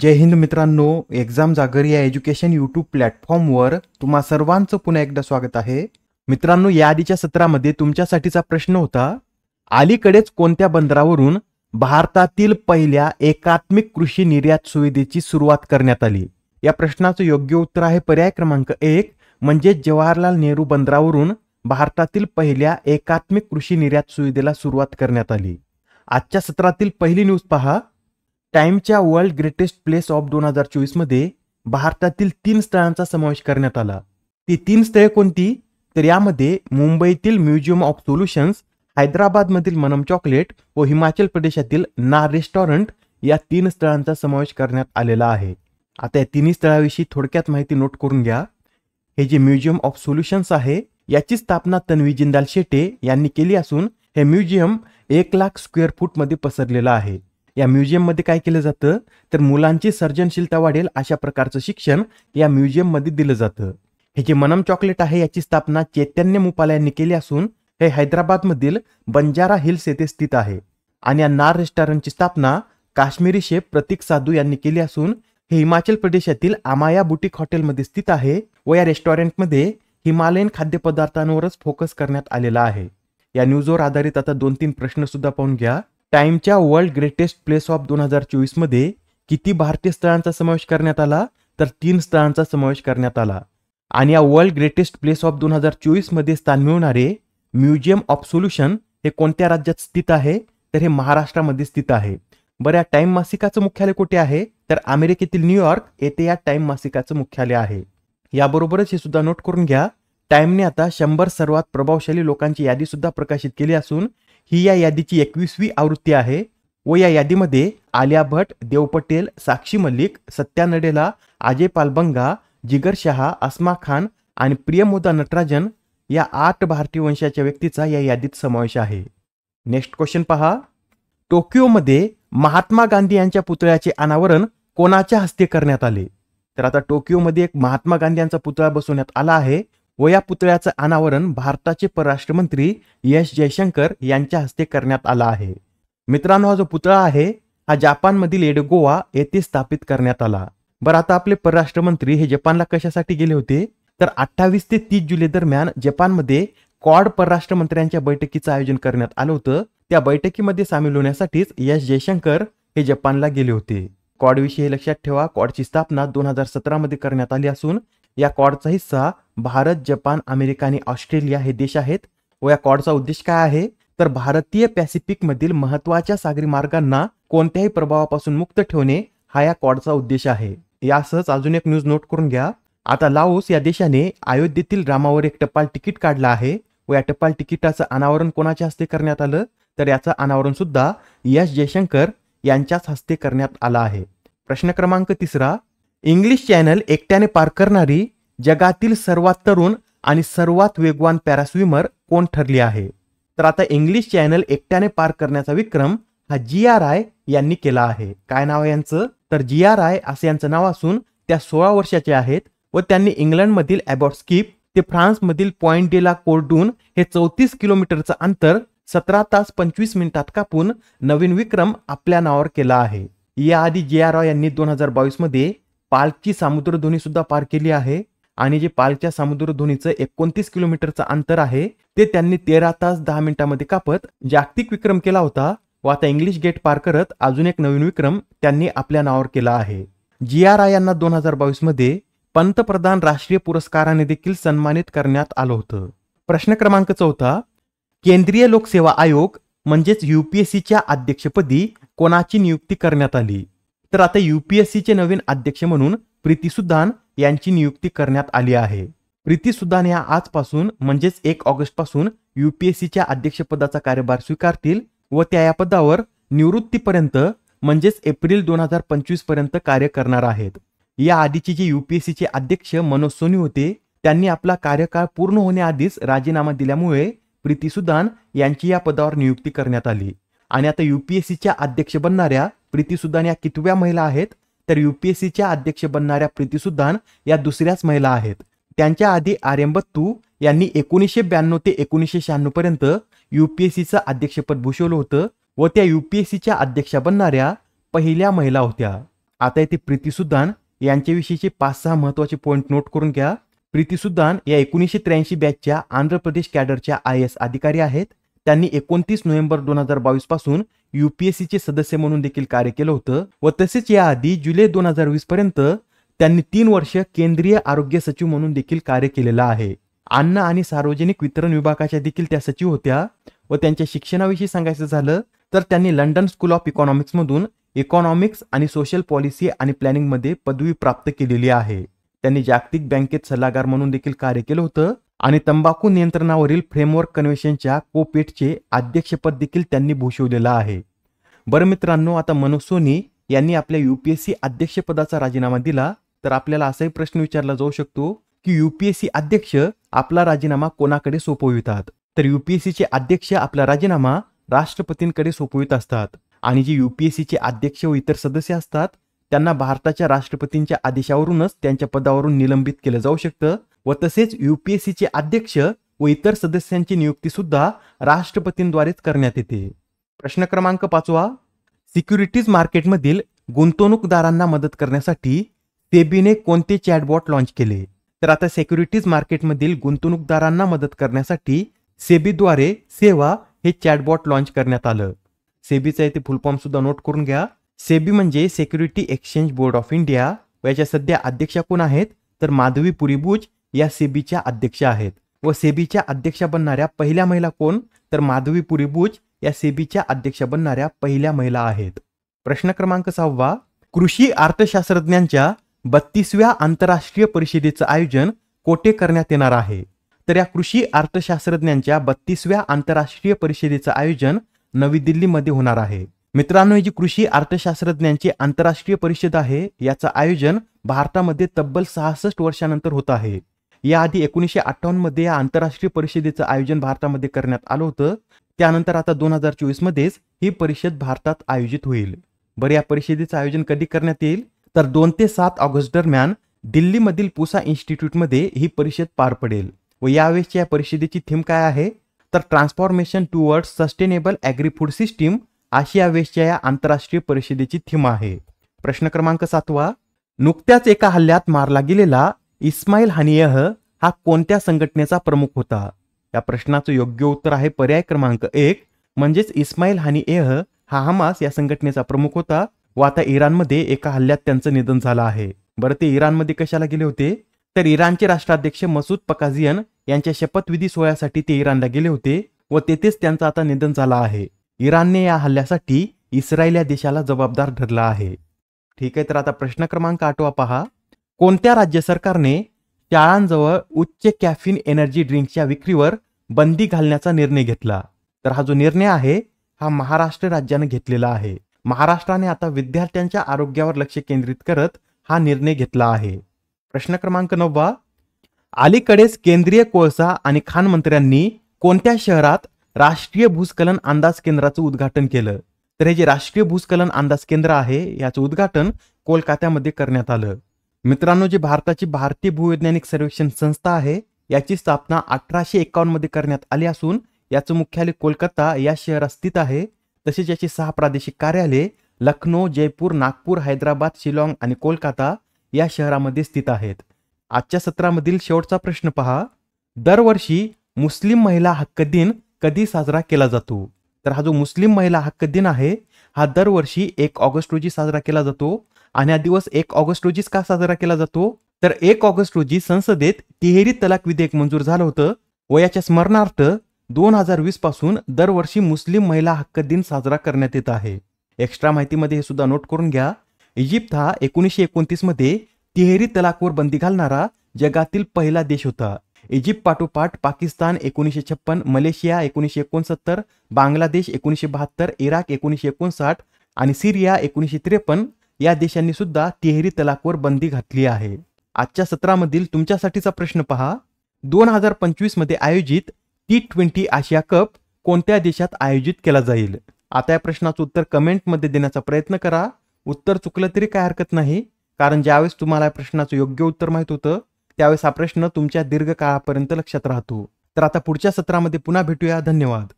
जय हिंद मित्रांनो एक्झाम जागर या एज्युकेशन यूट्यूब प्लॅटफॉर्मवर तुम्हा सर्वांचं पुन्हा एकदा स्वागत आहे मित्रांनो या आधीच्या सत्रामध्ये तुमच्यासाठीचा प्रश्न होता अलीकडेच कोणत्या बंदरावरून भारतातील पहिल्या एकात्मिक कृषी निर्यात सुविधेची सुरुवात करण्यात आली या प्रश्नाचं योग्य उत्तर आहे पर्याय क्रमांक एक म्हणजे जवाहरलाल नेहरू बंदरावरून भारतातील पहिल्या एकात्मिक कृषी निर्यात सुविधेला सुरुवात करण्यात आली आजच्या सत्रातील पहिली न्यूज पहा टाईमच्या वर्ल्ड ग्रेटेस्ट प्लेस ऑफ दोन हजार चोवीसमध्ये भारतातील तीन स्थळांचा समावेश करण्यात आला ती तीन स्थळे कोणती तर यामध्ये मुंबईतील म्युझियम ऑफ सोल्युशन्स हैदराबादमधील मनम चॉकलेट व हिमाचल प्रदेशातील ना रेस्टॉरंट या तीन स्थळांचा समावेश करण्यात आलेला आहे आता या तिन्ही स्थळाविषयी थोडक्यात माहिती नोट करून घ्या हे जे म्युझियम ऑफ सोल्युशन्स आहे याची स्थापना तन्वी जिंदाल शेटे यांनी केली असून हे म्युझियम एक लाख स्क्वेअर फूटमध्ये पसरलेलं आहे या म्युझियममध्ये काय केलं जातं तर मुलांची सर्जनशीलता वाढेल अशा प्रकारचं शिक्षण या म्युझियममध्ये दिलं जातं हे जे मनम चॉकलेट आहे याची स्थापना चैतन्य मुपाला यांनी केली असून हे हैदराबादमधील बंजारा हिल्स येथे स्थित आहे आणि या नार रेस्टॉरंटची स्थापना काश्मीरी शेफ प्रतीक साधू यांनी केली असून हे हिमाचल प्रदेशातील आमाया बुटीक हॉटेलमध्ये स्थित आहे व या रेस्टॉरंटमध्ये हिमालयन खाद्यपदार्थांवरच फोकस करण्यात आलेला आहे या न्यूजवर आधारित आता दोन तीन प्रश्न सुद्धा पाहून घ्या टाइमच्या वर्ल्ड ग्रेटेस्ट प्लेस ऑफ दोन हजार चोवीसमध्ये किती भारतीय स्थळांचा समावेश करण्यात आला तर तीन स्थळांचा समावेश करण्यात आला आणि या वर्ल्ड ग्रेटेस्ट प्लेस ऑफ दोन हजार चोवीसमध्ये स्थान मिळवणारे म्युझियम ऑफ सोल्युशन हे कोणत्या राज्यात स्थित आहे तर हे महाराष्ट्रामध्ये स्थित आहे बरं या टाइम मासिकाचं मुख्यालय कुठे आहे तर अमेरिकेतील न्यूयॉर्क येथे या टाइम मासिकाचं मुख्यालय आहे याबरोबरच हे सुद्धा नोट करून घ्या टाइमने आता शंभर सर्वात प्रभावशाली लोकांची यादी सुद्धा प्रकाशित केली असून ही या यादीची एकवीसवी आवृत्ती आहे व या यादीमध्ये आलिया भट देव पटेल साक्षी मलिक सत्या नडेला अजय पालबंगा जिगर शहा अस्मा खान आणि प्रियमोदा नटराजन या आठ भारतीय वंशाच्या व्यक्तीचा या यादीत समावेश आहे नेक्स्ट क्वेश्चन पहा टोकियोमध्ये महात्मा गांधी यांच्या पुतळ्याचे अनावरण कोणाच्या हस्ते करण्यात आले तर आता टोकियोमध्ये एक महात्मा गांधी यांचा पुतळा बसवण्यात आला आहे व या पुतळ्याचं अनावरण भारताचे परराष्ट्र मंत्री एस जयशंकर यांच्या हस्ते करण्यात आला आहे मित्रांनो हा जो पुतळा आहे हा जपानमधील एडगोवा येथे स्थापित करण्यात आला बरं आता आपले परराष्ट्र मंत्री हे जपानला कशासाठी गेले होते तर अठ्ठावीस ते तीस जुलै दरम्यान जपानमध्ये क्वाड परराष्ट्र मंत्र्यांच्या बैठकीचं आयोजन करण्यात आलं होतं त्या बैठकीमध्ये सामील होण्यासाठीच एस जयशंकर हे जपानला गेले होते क्वाड विषयी लक्षात ठेवा क्वाडची स्थापना दोन हजार सतरामध्ये करण्यात आली असून या क्वाडचा हिस्सा भारत जपान अमेरिका आणि ऑस्ट्रेलिया हे देश आहेत व या कॉडचा उद्देश काय आहे तर भारतीय पॅसिफिक मधील महत्वाच्या सागरी मार्गांना कोणत्याही प्रभावापासून मुक्त ठेवणे हा या कॉडचा उद्देश आहे यासहच अजून एक न्यूज नोट करून घ्या आता लाओस या देशाने अयोध्येतील रामावर एक टपाल तिकीट काढला आहे व या टपाल तिकिटाचं अनावरण कोणाच्या हस्ते करण्यात आलं तर याचं अनावरण सुद्धा यश जयशंकर यांच्याच हस्ते करण्यात आला आहे प्रश्न क्रमांक तिसरा इंग्लिश चॅनल एकट्याने पार करणारी जगातील सर्वात तरुण आणि सर्वात वेगवान पॅरास्विमर कोण ठरली आहे तर आता इंग्लिश चॅनल एकट्याने पार करण्याचा विक्रम हा जी आर आय यांनी केला आहे काय नाव आहे यांचं तर जी आर आय असं यांचं नाव असून त्या सोळा वर्षाचे आहेत व त्यांनी इंग्लंडमधील अबॉट स्किप ते फ्रान्समधील पॉइंट डेला कोर्डून हे चौतीस किलोमीटरचं अंतर सतरा तास पंचवीस मिनिटात कापून नवीन विक्रम आपल्या नावावर केला आहे याआधी जे आर आय यांनी दोन हजार बावीसमध्ये पालची सामुद्रधुनी सुद्धा पार केली आहे आणि जे पालच्या समुद्र ध्वनीचं एकोणतीस किलोमीटरचं अंतर आहे ते त्यांनी तेरा तास दहा मिनिटांमध्ये कापत जागतिक विक्रम केला होता व आता इंग्लिश गेट पार करत अजून एक नवीन विक्रम त्यांनी आपल्या नावावर केला आहे जी आर आय यांना दोन हजार बावीस मध्ये पंतप्रधान राष्ट्रीय पुरस्काराने देखील सन्मानित करण्यात आलं होतं प्रश्न क्रमांक चौथा केंद्रीय लोकसेवा आयोग म्हणजेच युपीएससीच्या अध्यक्षपदी कोणाची नियुक्ती करण्यात आली तर आता युपीएससीचे नवीन अध्यक्ष म्हणून प्रीती सुद्धान यांची नियुक्ती करण्यात आली आहे प्रीती सुदान या आजपासून म्हणजेच एक ऑगस्ट पासून युपीएससीच्या अध्यक्षपदाचा कार्यभार स्वीकारतील व त्या या पदावर निवृत्तीपर्यंत म्हणजेच एप्रिल दोन हजार पंचवीस पर्यंत कार्य करणार आहेत या आधीचे जे यूपीएससी चे अध्यक्ष मनोज सोनी होते त्यांनी आपला कार्यकाळ पूर्ण होण्याआधीच राजीनामा दिल्यामुळे प्रीती सुदान यांची या पदावर नियुक्ती करण्यात आली आणि आता यूपीएससी च्या अध्यक्ष बनणाऱ्या प्रीती सुदान या कितव्या महिला आहेत तर युपीएससीच्या अध्यक्ष बनणाऱ्या प्रीती सुद्धान या दुसऱ्याच महिला आहेत त्यांच्या आधी आर्यम यांनी एकोणीसशे ब्याण्णव ते एकोणीसशे शहाण्णव पर्यंत युपीएससीचं अध्यक्षपद भूषवलं होतं व त्या युपीएससीच्या अध्यक्षा बनणाऱ्या पहिल्या महिला होत्या आता येथे प्रीती सुद्धान यांच्याविषयीचे पाच सहा महत्वाचे पॉईंट नोट करून घ्या प्रीती सुद्धान या एकोणीसशे त्र्याऐंशी बॅचच्या आंध्र प्रदेश कॅडरच्या आय एस अधिकारी आहेत त्यांनी एकोणतीस नोव्हेंबर दोन हजार बावीस पासून युपीएससीचे सदस्य म्हणून देखील कार्य केलं होतं व तसेच याआधी जुलै दोन हजार वीस पर्यंत त्यांनी तीन वर्ष केंद्रीय आरोग्य सचिव म्हणून देखील कार्य केलेलं आहे अन्न आणि सार्वजनिक वितरण विभागाच्या देखील त्या सचिव होत्या व त्यांच्या शिक्षणाविषयी सांगायचं झालं तर त्यांनी लंडन स्कूल ऑफ इकॉनॉमिक्स मधून इकॉनॉमिक्स आणि सोशल पॉलिसी आणि प्लॅनिंग मध्ये पदवी प्राप्त केलेली आहे त्यांनी जागतिक बँकेत सल्लागार म्हणून देखील कार्य केलं होतं आणि तंबाखू नियंत्रणावरील फ्रेमवर्क कन्व्हेन्शनच्या कोपेटचे अध्यक्षपद देखील त्यांनी भूषवलेलं आहे बरं मित्रांनो आता मनोज सोनी यांनी आपल्या युपीएससी अध्यक्षपदाचा राजीनामा दिला तर आपल्याला असाही प्रश्न विचारला जाऊ शकतो की युपीएससी अध्यक्ष आपला राजीनामा कोणाकडे सोपवितात तर युपीएससीचे अध्यक्ष आपला राजीनामा राष्ट्रपतींकडे सोपवित असतात आणि जे युपीएससीचे अध्यक्ष व इतर सदस्य असतात त्यांना भारताच्या राष्ट्रपतींच्या आदेशावरूनच त्यांच्या पदावरून निलंबित केलं जाऊ शकतं व तसेच चे अध्यक्ष व इतर सदस्यांची नियुक्ती सुद्धा राष्ट्रपतींद्वारेच करण्यात येते प्रश्न क्रमांक पाचवा सिक्युरिटीज मार्केटमधील गुंतवणूकदारांना मदत करण्यासाठी सेबीने कोणते चॅटबॉट लाँच केले तर आता सिक्युरिटीज मार्केटमधील गुंतवणूकदारांना मदत करण्यासाठी सेबीद्वारे सेवा हे चॅटबॉट लाँच करण्यात आलं सेबीचा येथे फुलफॉर्म सुद्धा नोट करून घ्या सेबी म्हणजे security exchange board of India याच्या सध्या अध्यक्षा कोण आहेत तर माधवी पुरीभुज या सेबीच्या अध्यक्ष आहेत व सेबीच्या अध्यक्षा बनणाऱ्या पहिल्या महिला कोण तर माधवी बुज या सेबीच्या अध्यक्षा बनणाऱ्या पहिल्या महिला आहेत प्रश्न क्रमांक सहावा कृषी अर्थशास्त्रज्ञांच्या बत्तीसव्या आंतरराष्ट्रीय परिषदेचं आयोजन कोठे करण्यात येणार आहे तर या कृषी अर्थशास्त्रज्ञांच्या बत्तीसव्या आंतरराष्ट्रीय परिषदेचं आयोजन नवी दिल्लीमध्ये होणार आहे मित्रांनो ही जी कृषी अर्थशास्त्रज्ञांची आंतरराष्ट्रीय परिषद आहे याचं आयोजन भारतामध्ये तब्बल सहासष्ट वर्षानंतर होत आहे याआधी एकोणीसशे मध्ये या आंतरराष्ट्रीय परिषदेचं आयोजन भारतामध्ये करण्यात आलं होतं त्यानंतर आता दोन हजार मध्येच ही परिषद भारतात आयोजित होईल बरं या परिषदेचं आयोजन कधी करण्यात येईल तर दोन ते सात ऑगस्ट दरम्यान दिल्लीमधील पुसा इन्स्टिट्यूटमध्ये ही परिषद पार पडेल व यावेळेसच्या या परिषदेची थीम काय आहे तर transformation toward sustainable agrifood food system अशी वेळेसच्या या आंतरराष्ट्रीय परिषदेची थीम आहे प्रश्न क्रमांक सातवा नुकत्याच एका हल्ल्यात मारला गेलेला इस्माईल हानियह हा कोणत्या संघटनेचा प्रमुख होता या प्रश्नाचं योग्य उत्तर आहे पर्याय क्रमांक एक म्हणजेच इस्माईल हानियह हा हमास या संघटनेचा प्रमुख होता व आता इराणमध्ये एका हल्ल्यात त्यांचं निधन झालं आहे बरं ते इराणमध्ये कशाला गेले होते तर इराणचे राष्ट्राध्यक्ष मसूद पकाझियन यांच्या शपथविधी सोहळ्यासाठी ते इराणला गेले होते व तेथेच त्यांचं आता निधन झालं आहे इराणने या हल्ल्यासाठी इस्रायल या देशाला जबाबदार ठरला आहे ठीक आहे तर आता प्रश्न क्रमांक आठवा पहा कोणत्या राज्य सरकारने शाळांजवळ उच्च कॅफिन एनर्जी ड्रिंकच्या विक्रीवर बंदी घालण्याचा निर्णय घेतला तर हा जो निर्णय आहे हा महाराष्ट्र राज्याने घेतलेला आहे महाराष्ट्राने आता विद्यार्थ्यांच्या आरोग्यावर लक्ष केंद्रित करत हा निर्णय घेतला आहे प्रश्न क्रमांक नववा अलीकडेच केंद्रीय कोळसा आणि खान मंत्र्यांनी कोणत्या शहरात राष्ट्रीय भूस्खलन अंदाज केंद्राचं उद्घाटन केलं तर हे जे राष्ट्रीय भूस्खलन अंदाज केंद्र आहे याचं उद्घाटन कोलकात्यामध्ये करण्यात आलं मित्रांनो जी भारताची भारतीय भूवैज्ञानिक सर्वेक्षण संस्था आहे याची स्थापना अठराशे मध्ये करण्यात आली असून याचं मुख्यालय कोलकाता या शहरात स्थित आहे तसेच याची सहा प्रादेशिक कार्यालय लखनौ जयपूर नागपूर हैदराबाद शिलाँग आणि कोलकाता या शहरामध्ये स्थित आहेत आजच्या सत्रामधील शेवटचा प्रश्न पहा दरवर्षी मुस्लिम महिला हक्क दिन कधी साजरा केला जातो तर हा जो मुस्लिम महिला हक्क दिन आहे हा दरवर्षी एक ऑगस्ट रोजी साजरा केला जातो आणि हा दिवस एक ऑगस्ट रोजीच का साजरा केला जातो तर एक ऑगस्ट रोजी संसदेत तिहेरी तलाक विधेयक मंजूर झालं होतं वयाच्या स्मरणार्थ दोन हजार वीस पासून दरवर्षी मुस्लिम महिला हक्क दिन साजरा करण्यात येत आहे एक्स्ट्रा माहितीमध्ये हे सुद्धा नोट करून घ्या इजिप्त हा एकोणीसशे मध्ये तिहेरी तलाकवर बंदी घालणारा जगातील पहिला देश होता इजिप्त पाठोपाठ पाकिस्तान एकोणीसशे छप्पन मलेशिया एकोणीसशे एकोणसत्तर बांगलादेश एकोणीसशे बहात्तर इराक एकोणीसशे एकोणसाठ आणि सिरिया एकोणीसशे त्रेपन्न या देशांनी सुद्धा तिहेरी तलाकवर बंदी घातली आहे आजच्या सत्रामधील तुमच्यासाठीचा प्रश्न पहा दोन हजार पंचवीस मध्ये आयोजित टी ट्वेंटी आशिया कप कोणत्या देशात आयोजित केला जाईल आता या प्रश्नाचं उत्तर कमेंटमध्ये देण्याचा प्रयत्न करा उत्तर चुकलं तरी काय हरकत नाही कारण ज्यावेळेस तुम्हाला या प्रश्नाचं योग्य उत्तर माहीत होतं त्यावेळेस हा प्रश्न तुमच्या दीर्घ काळापर्यंत लक्षात राहतो तर आता पुढच्या सत्रामध्ये पुन्हा भेटूया धन्यवाद